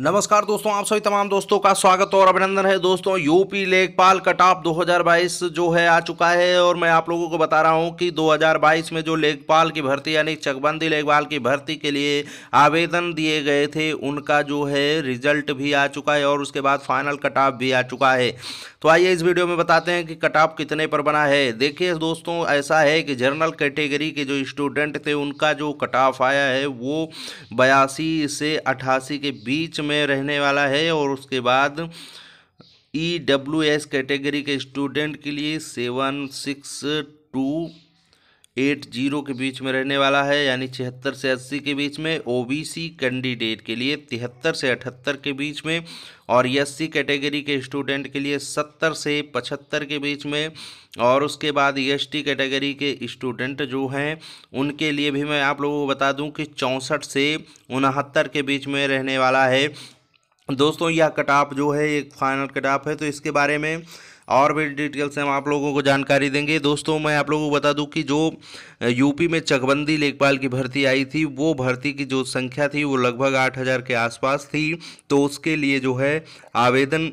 नमस्कार दोस्तों आप सभी तमाम दोस्तों का स्वागत और अभिनंदन है दोस्तों यूपी लेखपाल कट ऑफ 2022 जो है आ चुका है और मैं आप लोगों को बता रहा हूं कि 2022 में जो लेखपाल की भर्ती यानी चकबंदी लेखपाल की भर्ती के लिए आवेदन दिए गए थे उनका जो है रिजल्ट भी आ चुका है और उसके बाद फाइनल कट ऑफ भी आ चुका है तो आइए इस वीडियो में बताते हैं कि कट ऑफ कितने पर बना है देखिए दोस्तों ऐसा है कि जनरल कैटेगरी के जो स्टूडेंट थे उनका जो कट ऑफ आया है वो बयासी से अट्ठासी के बीच में रहने वाला है और उसके बाद ई डब्ल्यू एस कैटेगरी के स्टूडेंट के लिए seven six two eight zero के बीच में रहने वाला है यानी छिहत्तर से अस्सी के बीच में ओबीसी कैंडिडेट के लिए तिहत्तर से अठहत्तर के बीच में और एस सी कैटेगरी के स्टूडेंट के लिए सत्तर से पचहत्तर के बीच में और उसके बाद एस टी कैटेगरी के स्टूडेंट जो हैं उनके लिए भी मैं आप लोगों को बता दूं कि चौंसठ से उनहत्तर के बीच में रहने वाला है दोस्तों यह कटाप जो है एक फाइनल कटाप है तो इसके बारे में और भी डिटेल से हम आप लोगों को जानकारी देंगे दोस्तों मैं आप लोगों को बता दूं कि जो यूपी में चकबंदी लेखपाल की भर्ती आई थी वो भर्ती की जो संख्या थी वो लगभग आठ हज़ार के आसपास थी तो उसके लिए जो है आवेदन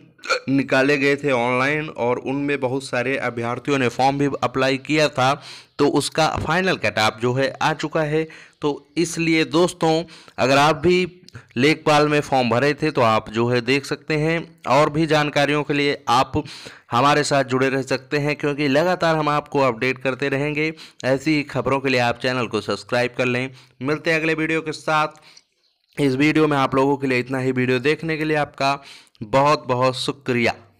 निकाले गए थे ऑनलाइन और उनमें बहुत सारे अभ्यर्थियों ने फॉर्म भी अप्लाई किया था तो उसका फाइनल कटाप जो है आ चुका है तो इसलिए दोस्तों अगर आप भी लेखपाल में फॉर्म भरे थे तो आप जो है देख सकते हैं और भी जानकारियों के लिए आप हमारे साथ जुड़े रह सकते हैं क्योंकि लगातार हम आपको अपडेट करते रहेंगे ऐसी ही खबरों के लिए आप चैनल को सब्सक्राइब कर लें मिलते हैं अगले वीडियो के साथ इस वीडियो में आप लोगों के लिए इतना ही वीडियो देखने के लिए आपका बहुत बहुत शुक्रिया